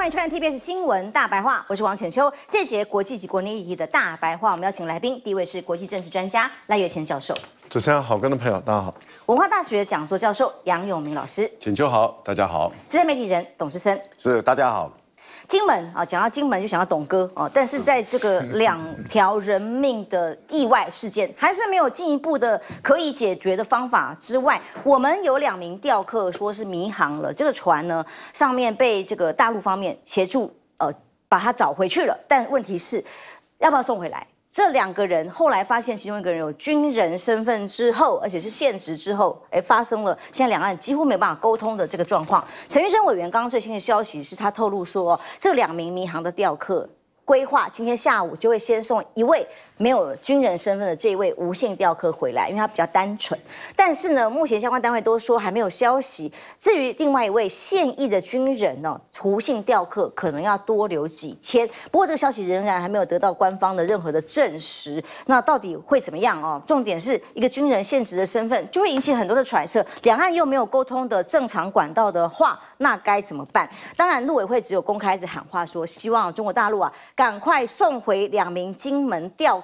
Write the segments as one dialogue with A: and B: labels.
A: 欢迎收看 TBS 新闻大白话，我是王浅秋。这节国际及国内议题的大白话，我们邀请来宾，第一位是国际政治专家赖月千教授。
B: 主持人好，跟的朋友大
C: 家好。
A: 文化大学讲座教授杨永明老师，
C: 浅秋好，大家好。
A: 资深媒体人董志森，
C: 是大家好。
A: 金门啊，讲到金门就想到董哥哦，但是在这个两条人命的意外事件，还是没有进一步的可以解决的方法之外，我们有两名钓客说是迷航了，这个船呢上面被这个大陆方面协助呃把他找回去了，但问题是要不要送回来？这两个人后来发现，其中一个人有军人身份之后，而且是现职之后，哎，发生了现在两岸几乎没办法沟通的这个状况。陈玉生委员刚刚最新的消息是，他透露说，这两名民航的吊客规划今天下午就会先送一位。没有军人身份的这一位无限调刻回来，因为他比较单纯。但是呢，目前相关单位都说还没有消息。至于另外一位现役的军人呢，无限调刻可能要多留几天。不过这个消息仍然还没有得到官方的任何的证实。那到底会怎么样哦？重点是一个军人现实的身份就会引起很多的揣测。两岸又没有沟通的正常管道的话，那该怎么办？当然，陆委会只有公开的喊话说，希望中国大陆啊赶快送回两名金门调。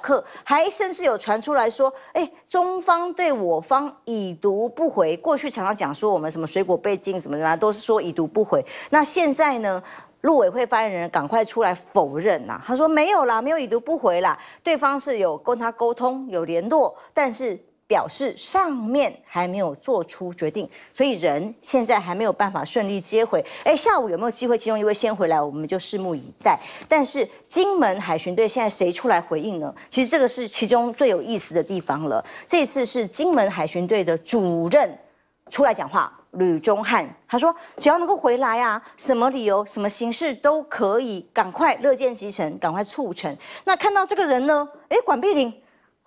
A: 还甚至有传出来说，哎，中方对我方已读不回。过去常常讲说我们什么水果被禁什么什么，都是说已读不回。那现在呢，陆委会发言人赶快出来否认呐，他说没有啦，没有已读不回啦，对方是有跟他沟通有联络，但是。表示上面还没有做出决定，所以人现在还没有办法顺利接回。哎，下午有没有机会？其中一位先回来，我们就拭目以待。但是金门海巡队现在谁出来回应呢？其实这个是其中最有意思的地方了。这次是金门海巡队的主任出来讲话，吕中汉他说：“只要能够回来啊，什么理由、什么形式都可以，赶快乐见其成，赶快促成。”那看到这个人呢？哎，管碧玲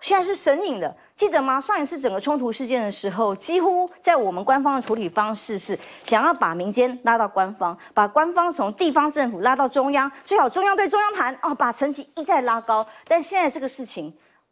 A: 现在是神隐了。记得吗？上一次整个冲突事件的时候，几乎在我们官方的处理方式是想要把民间拉到官方，把官方从地方政府拉到中央，最好中央对中央谈哦，把层级一再拉高。但现在这个事情。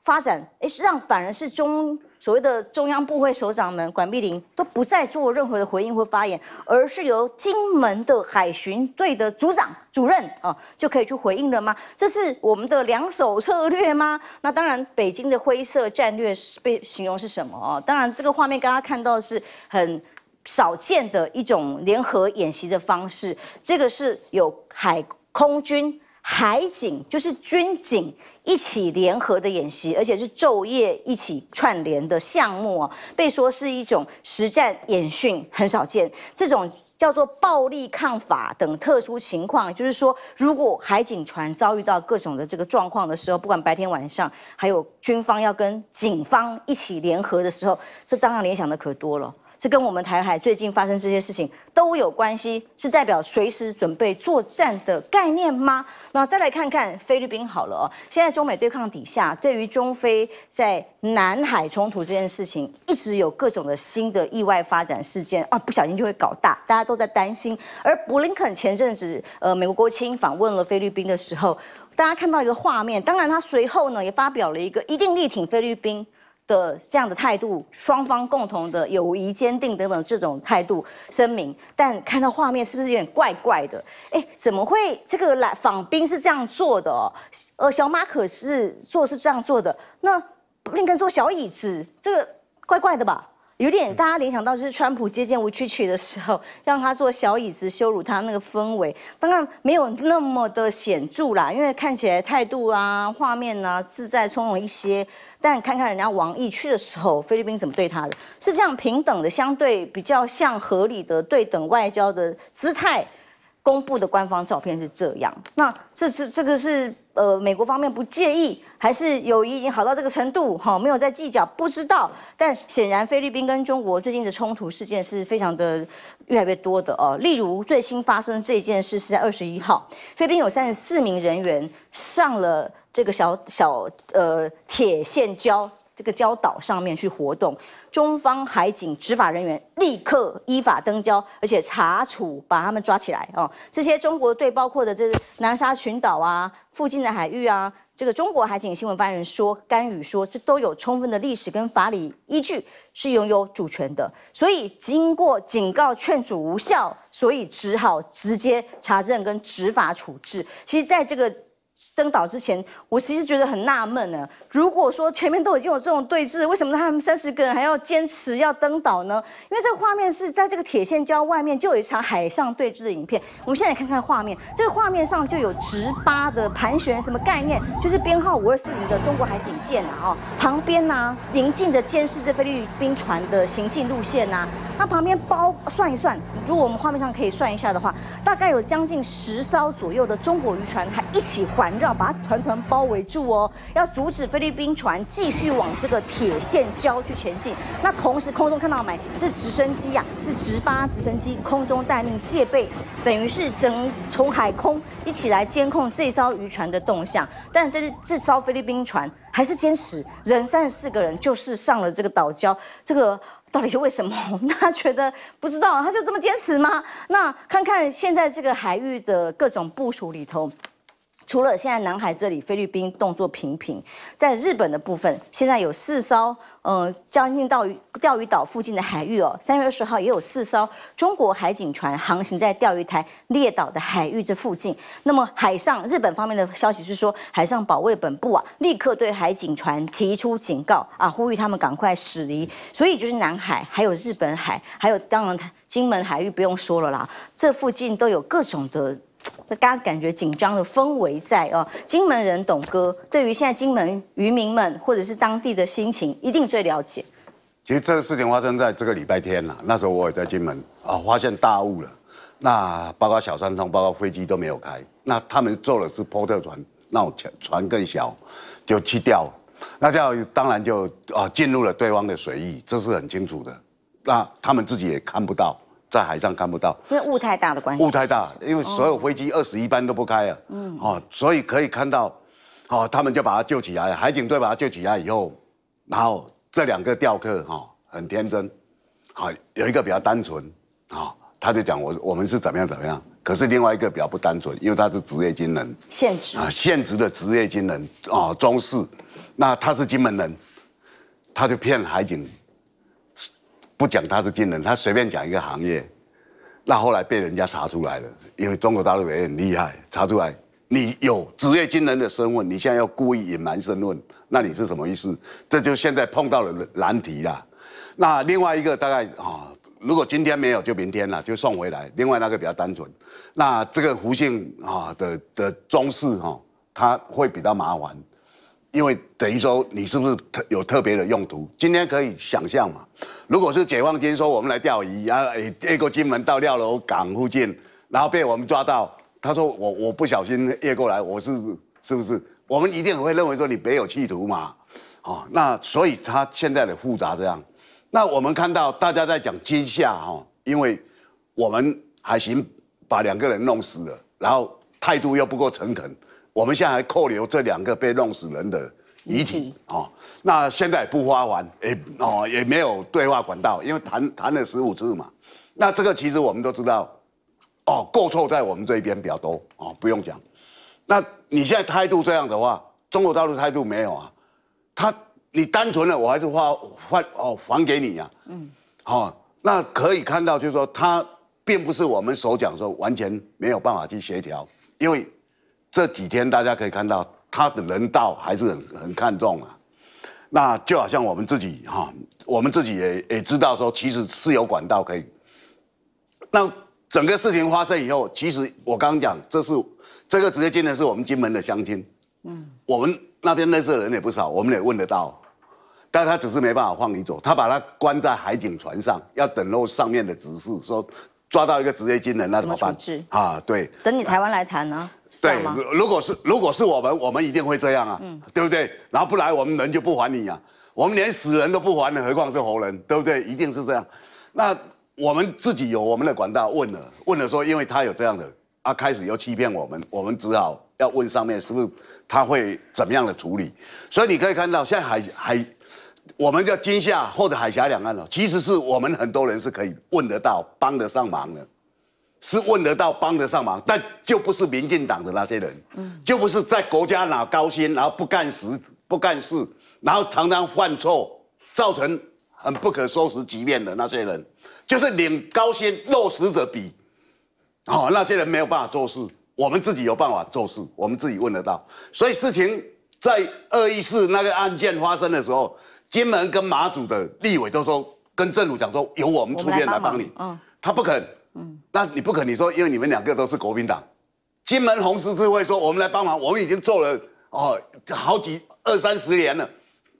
A: 发展哎，让反而是中所谓的中央部会首长们，管碧玲都不再做任何的回应或发言，而是由金门的海巡队的组长主任啊，就可以去回应了吗？这是我们的两手策略吗？那当然，北京的灰色战略是被形容是什么啊？当然，这个画面刚刚看到是很少见的一种联合演习的方式，这个是有海空军。海警就是军警一起联合的演习，而且是昼夜一起串联的项目啊，被说是一种实战演训，很少见。这种叫做暴力抗法等特殊情况，就是说，如果海警船遭遇到各种的这个状况的时候，不管白天晚上，还有军方要跟警方一起联合的时候，这当然联想的可多了。这跟我们台海最近发生这些事情都有关系，是代表随时准备作战的概念吗？那再来看看菲律宾好了哦。现在中美对抗底下，对于中非在南海冲突这件事情，一直有各种的新的意外发展事件，啊，不小心就会搞大，大家都在担心。而布林肯前阵子，呃，美国国卿访问了菲律宾的时候，大家看到一个画面，当然他随后呢也发表了一个一定力挺菲律宾。的这样的态度，双方共同的友谊坚定等等这种态度声明，但看到画面是不是有点怪怪的？哎，怎么会这个来访宾是这样做的？呃，小马可是做是这样做的，那林肯坐小椅子，这个怪怪的吧？有点大家联想到就是川普接见吴曲奇的时候，让他坐小椅子羞辱他那个氛围，当然没有那么的显著啦，因为看起来态度啊，画面呢自在从容一些。但看看人家王毅去的时候，菲律宾怎么对他的，是这样平等的，相对比较像合理的对等外交的姿态。公布的官方照片是这样。那这是这个是呃，美国方面不介意，还是友谊已经好到这个程度？哈，没有在计较，不知道。但显然菲律宾跟中国最近的冲突事件是非常的越来越多的哦。例如最新发生这件事是在二十一号，菲律宾有三十四名人员上了。这个小小呃铁线礁这个礁岛上面去活动，中方海警执法人员立刻依法登礁，而且查处把他们抓起来哦。这些中国对包括的这南沙群岛啊附近的海域啊，这个中国海警新闻发言人说干预说这都有充分的历史跟法理依据，是拥有主权的。所以经过警告劝阻无效，所以只好直接查证跟执法处置。其实，在这个。登岛之前，我其实觉得很纳闷呢。如果说前面都已经有这种对峙，为什么他们三十个人还要坚持要登岛呢？因为这个画面是在这个铁线礁外面，就有一场海上对峙的影片。我们现在来看看画面，这个画面上就有直八的盘旋，什么概念？就是编号五二四零的中国海警舰啊，旁边呢临近的监视着菲律宾船的行进路线呐。它旁边包算一算，如果我们画面上可以算一下的话，大概有将近十艘左右的中国渔船，还一起环绕，把它团团包围住哦，要阻止菲律宾船继续往这个铁线礁去前进。那同时空中看到没？这直升机啊，是直八直升机空中待命戒备，等于是整从海空一起来监控这艘渔船的动向。但这这艘菲律宾船还是坚持，人三十四个人，就是上了这个岛礁这个。到底是为什么？他觉得不知道，他就这么坚持吗？那看看现在这个海域的各种部署里头，除了现在南海这里，菲律宾动作频频，在日本的部分，现在有四艘。嗯，将近到钓鱼岛附近的海域哦，三月二十号也有四艘中国海警船航行在钓鱼台列岛的海域这附近。那么海上日本方面的消息是说，海上保卫本部啊，立刻对海警船提出警告啊，呼吁他们赶快驶离。所以就是南海，还有日本海，还有当然金门海域不用说了啦，这附近都有各种的。大家感觉紧张的氛围在哦，金门人董哥对于现在金门渔民们或者是当地的心情一定最了解。
C: 其实这个事情发生在这个礼拜天了，那时候我也在金门啊，发现大雾了，那包括小三通，包括飞机都没有开，那他们坐的是波特船，那种船更小，就去钓。那钓当然就啊进入了对方的水域，这是很清楚的，那他们自己也看不到。在海上看不到，
A: 因为雾太大的关系。雾太
C: 大，因为所有飞机二十一班都不开了。嗯。哦，所以可以看到，哦，他们就把他救起来。海警队把他救起来以后，然后这两个钓客哈很天真，好有一个比较单纯，啊，他就讲我我们是怎么样怎么样。可是另外一个比较不单纯，因为他是职业军人。
A: 现职。啊，
C: 现职的职业军人啊，中士，那他是金门人，他就骗海警。不讲他是军人，他随便讲一个行业，那后来被人家查出来了，因为中国大陆也很厉害，查出来你有职业军人的身份，你现在要故意隐瞒身份，那你是什么意思？这就现在碰到了难题了。那另外一个大概啊，如果今天没有，就明天了，就送回来。另外那个比较单纯，那这个弧形啊的的装饰哈，它会比较麻烦。因为等于说你是不是特有特别的用途？今天可以想象嘛？如果是解放军说我们来钓鱼，然后越过金门到廖楼港附近，然后被我们抓到，他说我我不小心越过来，我是是不是？我们一定会认为说你别有企图嘛？哦，那所以他现在的复杂这样。那我们看到大家在讲惊吓哈，因为我们还行把两个人弄死了，然后态度又不够诚恳。我们现在还扣留这两个被弄死人的遗体哦，那现在不还完，也哦，也没有对话管道，因为谈谈了十五次嘛。那这个其实我们都知道，哦，过错在我们这边比较多哦，不用讲。那你现在态度这样的话，中国大陆态度没有啊？他你单纯的我还是还还哦还给你呀？嗯，好，那可以看到就是说，他并不是我们所讲说完全没有办法去协调，因为。这几天大家可以看到，他的人道还是很很看重啊。那就好像我们自己哈，我们自己也也知道说，其实是有管道可以。那整个事情发生以后，其实我刚刚讲，这是这个职业军人是我们金门的乡亲，嗯，我们那边认识的人也不少，我们也问得到，但他只是没办法放你走，他把他关在海警船上，要等候上面的指示说抓到一个职业军人那怎么办？啊，对，
A: 等你台湾来谈呢。
C: 对，如果是如果是我们，我们一定会这样啊，对不对？然后不来，我们人就不还你啊，我们连死人都不还，何况是活人，对不对？一定是这样。那我们自己有我们的管大问了问了说，因为他有这样的啊，开始又欺骗我们，我们只好要问上面是不是他会怎么样的处理。所以你可以看到，现在海海，我们叫金夏或者海峡两岸了，其实是我们很多人是可以问得到、帮得上忙的。是问得到帮得上忙，但就不是民进党的那些人，嗯，就不是在国家拿高薪然后不干事不干事，然后常常犯错，造成很不可收拾局面的那些人，就是领高薪落实者比，哦，那些人没有办法做事，我们自己有办法做事，我们自己问得到，所以事情在二一四那个案件发生的时候，金门跟马祖的立委都说跟政府讲说，由我们出面来帮你，嗯，他不肯。那你不肯？你说，因为你们两个都是国民党，金门红十字会说我们来帮忙，我们已经做了哦好几二三十年了，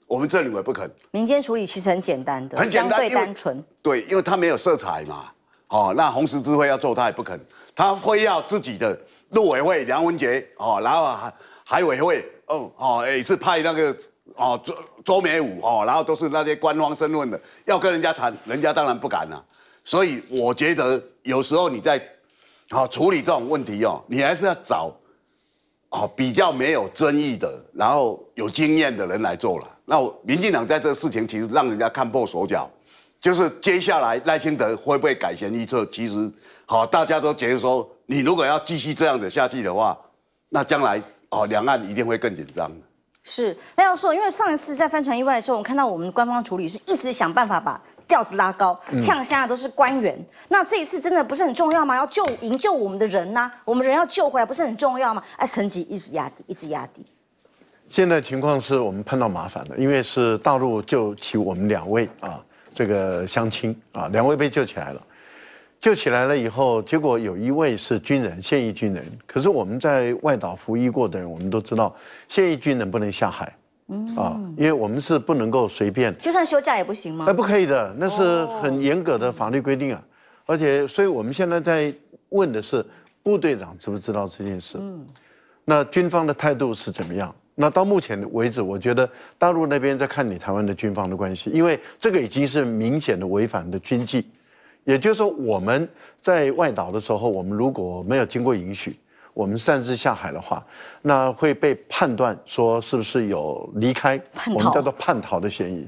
C: 我们这里为不肯。
A: 民间处理其实很简单的，相对单纯。
C: 对，因为他没有色彩嘛，哦，那红十字会要做他也不肯，他会要自己的陆委会梁文杰哦，然后海海委会哦哦也是派那个哦周周美武哦，然后都是那些官方声论的，要跟人家谈，人家当然不敢了。所以我觉得。有时候你在，好处理这种问题哦，你还是要找，好比较没有争议的，然后有经验的人来做了。那民进党在这事情其实让人家看破手脚，就是接下来赖清德会不会改弦易辙？其实好，大家都觉得说，你如果要继续这样子下去的话，那将来哦两岸一定会更紧张。
A: 是，那要说，因为上一次在帆船意外的时候，我们看到我们官方处理是一直想办法把。调子拉高，呛虾的都是官员。那这一次真的不是很重要吗？要救营救我们的人呐，我们人要救回来，不是很重要吗？哎，成绩一直压低，一直压低。
B: 现在情况是我们碰到麻烦了，因为是大陆救起我们两位啊，这个乡亲啊，两位被救起来了。救起来了以后，结果有一位是军人，现役军人。可是我们在外岛服役过的人，我们都知道，现役军人不能下海。嗯啊，因为我们是不能够随便，
A: 就算休假也不行吗？哎，不可
B: 以的，那是很严格的法律规定啊。而且，所以我们现在在问的是，部队长知不知道这件事？嗯，那军方的态度是怎么样？那到目前为止，我觉得大陆那边在看你台湾的军方的关系，因为这个已经是明显的违反的军纪。也就是说，我们在外岛的时候，我们如果没有经过允许。我们擅自下海的话，那会被判断说是不是有离开，我们叫做叛逃的嫌疑。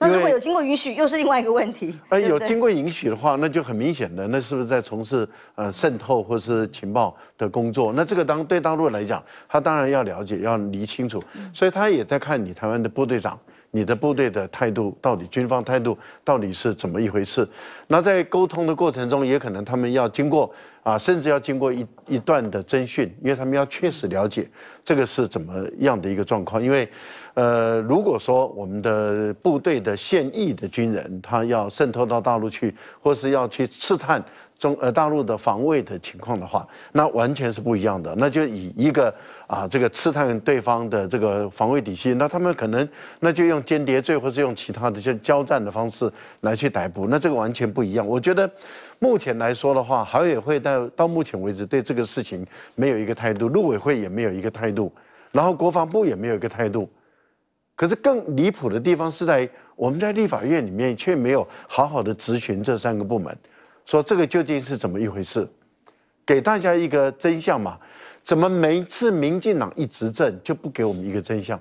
A: 那如果有经过允许，又是另外一个问题。哎，有经过
B: 允许的话，那就很明显的，那是不是在从事呃渗透或是情报的工作？那这个当对大陆来讲，他当然要了解，要理清楚，所以他也在看你台湾的部队长，你的部队的态度到底，军方态度到底是怎么一回事？那在沟通的过程中，也可能他们要经过。啊，甚至要经过一一段的侦讯，因为他们要确实了解这个是怎么样的一个状况。因为，呃，如果说我们的部队的现役的军人他要渗透到大陆去，或是要去刺探。中呃大陆的防卫的情况的话，那完全是不一样的。那就以一个啊这个刺探对方的这个防卫底细，那他们可能那就用间谍罪或是用其他的交交战的方式来去逮捕，那这个完全不一样。我觉得目前来说的话，海委会到到目前为止对这个事情没有一个态度，陆委会也没有一个态度，然后国防部也没有一个态度。可是更离谱的地方是在我们在立法院里面却没有好好的执询这三个部门。说这个究竟是怎么一回事？给大家一个真相嘛？怎么每次民进党一执政就不给我们一个真相，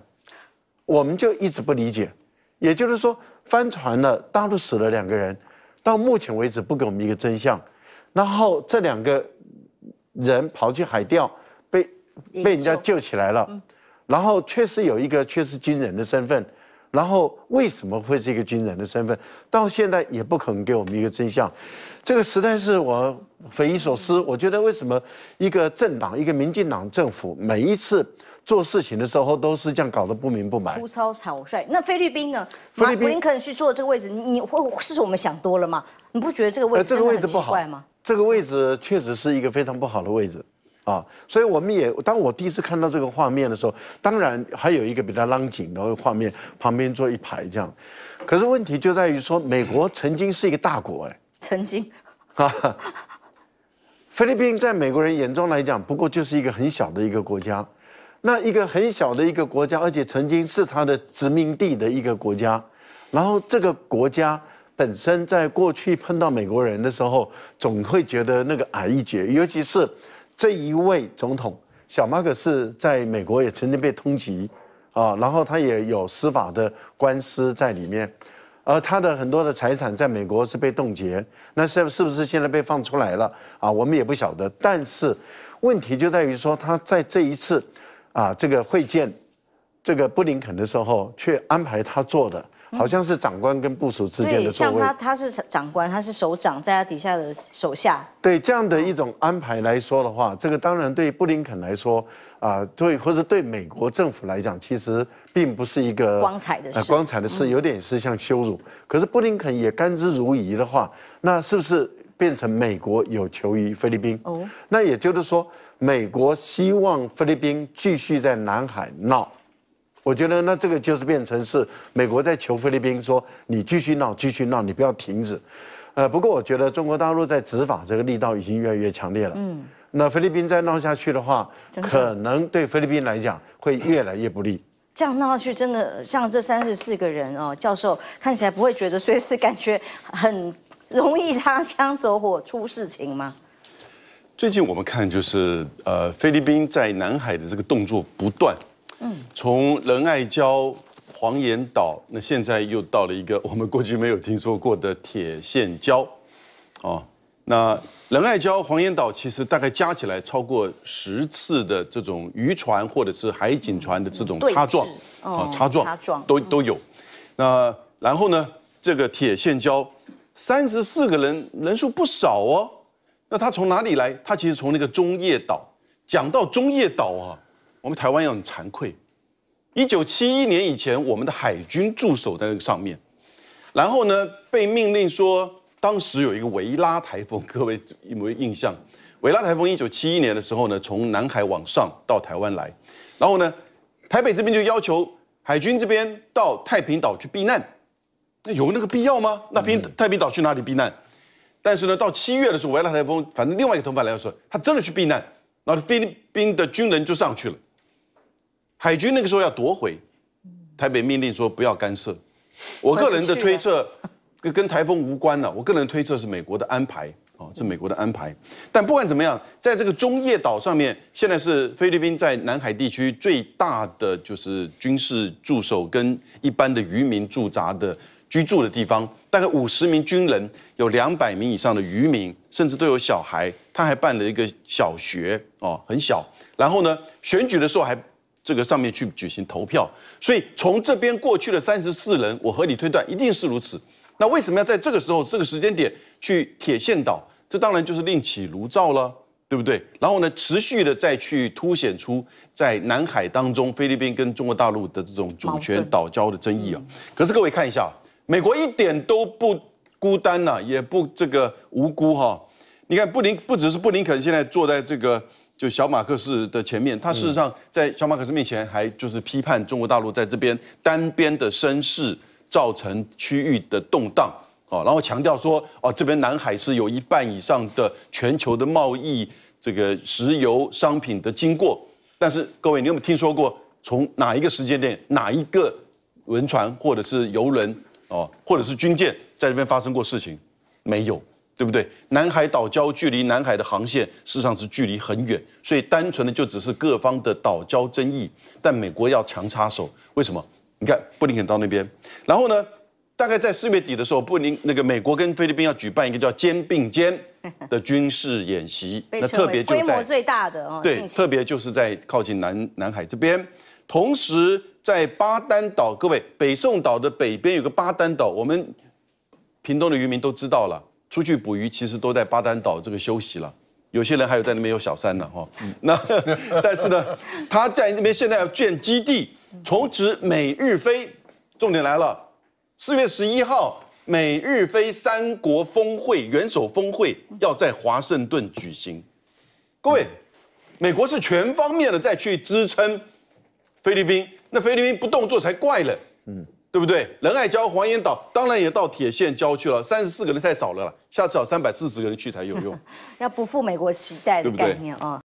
B: 我们就一直不理解。也就是说，翻船了，大陆死了两个人，到目前为止不给我们一个真相。然后这两个人跑去海钓，被被人家救起来了，然后确实有一个确实军人的身份。然后为什么会是一个军人的身份？到现在也不可能给我们一个真相，这个实在是我匪夷所思。我觉得为什么一个政党、一个民进党政府每一次做事情的时候都是这样搞得不明不白、粗
A: 糙草率？那菲律宾呢？马林肯去坐这个位置，你你会是我们想多了吗？你不觉得这个位置这个位置不好吗？
B: 这个位置确实是一个非常不好的位置。啊，所以我们也当我第一次看到这个画面的时候，当然还有一个比它拉紧的画面，旁边坐一排这样。可是问题就在于说，美国曾经是一个大国，哎，曾经，啊，菲律宾在美国人眼中来讲，不过就是一个很小的一个国家。那一个很小的一个国家，而且曾经是他的殖民地的一个国家，然后这个国家本身在过去碰到美国人的时候，总会觉得那个矮一截，尤其是。这一位总统小马可是在美国也曾经被通缉啊，然后他也有司法的官司在里面，而他的很多的财产在美国是被冻结，那是是不是现在被放出来了啊？我们也不晓得。但是问题就在于说，他在这一次啊这个会见这个布林肯的时候，却安排他做的。好像是长官跟部署之间的像他，
A: 他是长官，他是首长，在他底下的手下。
B: 对这样的一种安排来说的话，这个当然对布林肯来说啊，对或者对美国政府来讲，其实并不是一个光彩的事，光彩的事有点是像羞辱。可是布林肯也甘之如饴的话，那是不是变成美国有求于菲律宾？哦，那也就是说，美国希望菲律宾继续在南海闹。我觉得那这个就是变成是美国在求菲律宾说你继续闹继续闹你不要停止，呃不过我觉得中国大陆在执法这个力道已经越来越强烈了，嗯，那菲律宾再闹下去的话，可能对菲律宾来讲会越来越不利。
A: 这样闹下去真的像这三十四个人哦，教授看起来不会觉得随时感觉很容易擦枪走火出事情吗？
D: 最近我们看就是呃菲律宾在南海的这个动作不断。从仁爱礁、黄岩岛，那现在又到了一个我们过去没有听说过的铁线礁，哦，那仁爱礁、黄岩岛其实大概加起来超过十次的这种渔船或者是海警船的这种擦撞，
A: 啊，擦撞，都
D: 都有。那然后呢，这个铁线礁，三十四个人人数不少哦。那他从哪里来？他其实从那个中业岛，讲到中业岛啊。我们台湾也很惭愧。一九七一年以前，我们的海军驻守在那个上面，然后呢，被命令说，当时有一个维拉台风，各位有没有印象？维拉台风一九七一年的时候呢，从南海往上到台湾来，然后呢，台北这边就要求海军这边到太平岛去避难，那有那个必要吗？那平太平岛去哪里避难？但是呢，到七月的时候，维拉台风，反正另外一个同伴来说，他真的去避难，然后菲律宾的军人就上去了。海军那个时候要夺回，台北命令说不要干涉。我个人的推测跟跟台风无关了。我个人推测是美国的安排，哦，是美国的安排。但不管怎么样，在这个中业岛上面，现在是菲律宾在南海地区最大的就是军事驻守跟一般的渔民驻扎的居住的地方。大概五十名军人，有两百名以上的渔民，甚至都有小孩。他还办了一个小学，哦，很小。然后呢，选举的时候还。这个上面去举行投票，所以从这边过去的三十四人，我合理推断一定是如此。那为什么要在这个时候、这个时间点去铁线岛？这当然就是另起炉灶了，对不对？然后呢，持续的再去凸显出在南海当中，菲律宾跟中国大陆的这种主权岛礁的争议啊。可是各位看一下，美国一点都不孤单呐，也不这个无辜哈。你看布林不只是布林肯，现在坐在这个。就小马克思的前面，他事实上在小马克思面前还就是批判中国大陆在这边单边的声势造成区域的动荡，哦，然后强调说，哦，这边南海是有一半以上的全球的贸易这个石油商品的经过，但是各位，你有没有听说过从哪一个时间点、哪一个轮船或者是游轮，哦，或者是军舰在这边发生过事情？没有。对不对？南海岛礁距离南海的航线实上是距离很远，所以单纯的就只是各方的岛礁争议。但美国要强插手，为什么？你看布林肯到那边，然后呢，大概在四月底的时候，布林那个美国跟菲律宾要举办一个叫肩并肩的军事演习，那特别规模最
A: 大的哦。对，特
D: 别就是在靠近南南海这边，同时在巴丹岛，各位北宋岛的北边有个巴丹岛，我们屏东的渔民都知道了。出去捕鱼，其实都在巴丹岛这个休息了。有些人还有在那边有小三呢，哈。那但是呢，他在那边现在要建基地，从此美日飞。重点来了，四月十一号，美日飞三国峰会、元首峰会要在华盛顿举行。各位，美国是全方面的再去支撑菲律宾，那菲律宾不动作才怪了。嗯。对不对？仁爱礁、黄岩岛，当然也到铁线礁去了。三十四个人太少了，下次找三百四十个人去才有用。
A: 要不负美国期待，对不对？啊。